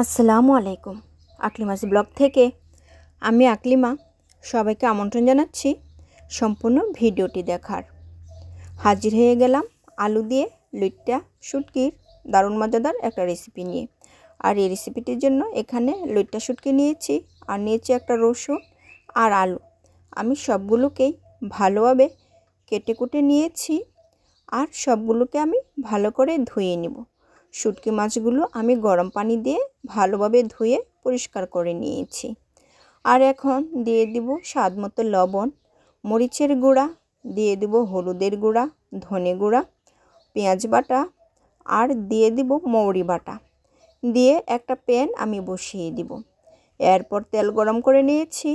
আসসালামু আলাইকুম আকলিমাস ব্লগ থেকে আমি আকলিমা সবাইকে আমন্ত্রণ জানাচ্ছি সম্পূর্ণ ভিডিওটি দেখার হাজির হয়ে গেলাম আলু দিয়ে লুইট্টা শুটকির দারুণ মজাদার একটা রেসিপি নিয়ে আর এই রেসিপিটির জন্য এখানে লুইটা শুটকি নিয়েছি আর নিয়েছি একটা রসুন আর আলু আমি সবগুলোকেই ভালোভাবে কেটে কুটে নিয়েছি আর সবগুলোকে আমি ভালো করে ধুয়ে নেব শুটকি মাছগুলো আমি গরম পানি দিয়ে ভালোভাবে ধুয়ে পরিষ্কার করে নিয়েছি আর এখন দিয়ে দিব স্বাদ মতো লবণ মরিচের গুঁড়া দিয়ে দিব হলুদের গুঁড়া ধনে গুঁড়া পেঁয়াজ বাটা আর দিয়ে দিব মৌরি বাটা দিয়ে একটা প্যান আমি বসিয়ে দিব এরপর তেল গরম করে নিয়েছি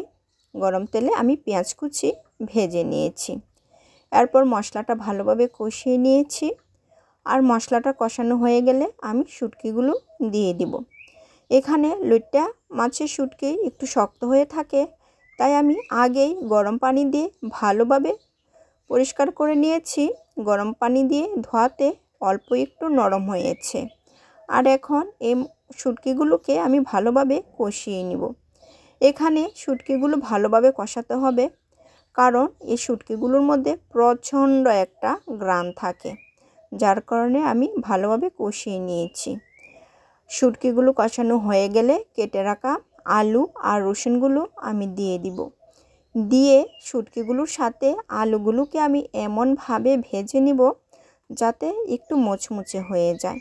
গরম তেলে আমি পেঁয়াজ কুচি ভেজে নিয়েছি এরপর মশলাটা ভালোভাবে কষিয়ে নিয়েছি আর মশলাটা কষানো হয়ে গেলে আমি শুটকিগুলো দিয়ে দিব এখানে লইট্টা মাছের শুটকি একটু শক্ত হয়ে থাকে তাই আমি আগেই গরম পানি দিয়ে ভালোভাবে পরিষ্কার করে নিয়েছি গরম পানি দিয়ে ধোয়াতে অল্প একটু নরম হয়েছে আর এখন এই শুটকিগুলোকে আমি ভালোভাবে কষিয়ে নিব এখানে শুটকিগুলো ভালোভাবে কষাতে হবে কারণ এই শুটকিগুলোর মধ্যে প্রচণ্ড একটা গ্রান থাকে যার কারণে আমি ভালোভাবে কষিয়ে নিয়েছি সুটকিগুলো কষানো হয়ে গেলে কেটে রাখা আলু আর রসুনগুলো আমি দিয়ে দিব দিয়ে সুটকিগুলোর সাথে আলুগুলোকে আমি এমনভাবে ভেজে নিব যাতে একটু মোচমুচে হয়ে যায়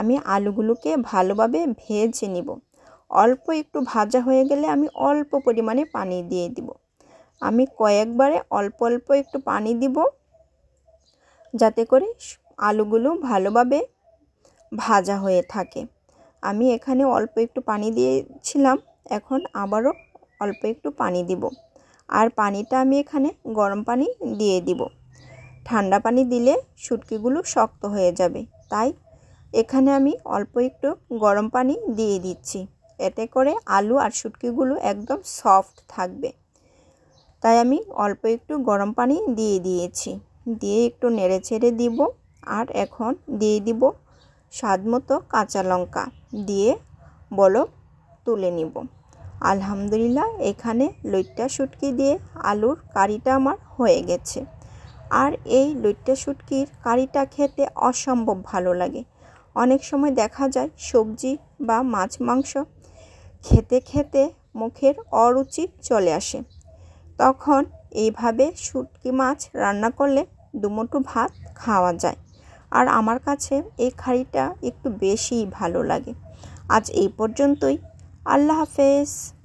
আমি আলুগুলোকে ভালোভাবে ভেজে নিব অল্প একটু ভাজা হয়ে গেলে আমি অল্প পরিমাণে পানি দিয়ে দিব আমি কয়েকবারে অল্প অল্প একটু পানি দিব যাতে করে আলুগুলো ভালোভাবে ভাজা হয়ে থাকে আমি এখানে অল্প একটু পানি দিয়েছিলাম এখন আবারও অল্প একটু পানি দিব আর পানিটা আমি এখানে গরম পানি দিয়ে দিব ঠান্ডা পানি দিলে শুটকিগুলো শক্ত হয়ে যাবে তাই এখানে আমি অল্প একটু গরম পানি দিয়ে দিচ্ছি এতে করে আলু আর শুটকিগুলো একদম সফট থাকবে তাই আমি অল্প একটু গরম পানি দিয়ে দিয়েছি দিয়ে একটু নেড়ে ছেড়ে দিব আর এখন দিয়ে দিব স্বাদমতো কাঁচা লঙ্কা দিয়ে বলক তুলে নিব আলহামদুলিল্লাহ এখানে লইট্টা শুটকি দিয়ে আলুর কারিটা আমার হয়ে গেছে আর এই লইট্টা শুটকির কারিটা খেতে অসম্ভব ভালো লাগে অনেক সময় দেখা যায় সবজি বা মাছ মাংস খেতে খেতে মুখের অরুচি চলে আসে তখন এইভাবে শুটকি মাছ রান্না করলে দুমুটো ভাত খাওয়া যায় আর আমার কাছে এই খাড়িটা একটু বেশিই ভালো লাগে আজ এই পর্যন্তই আল্লাহ হাফেজ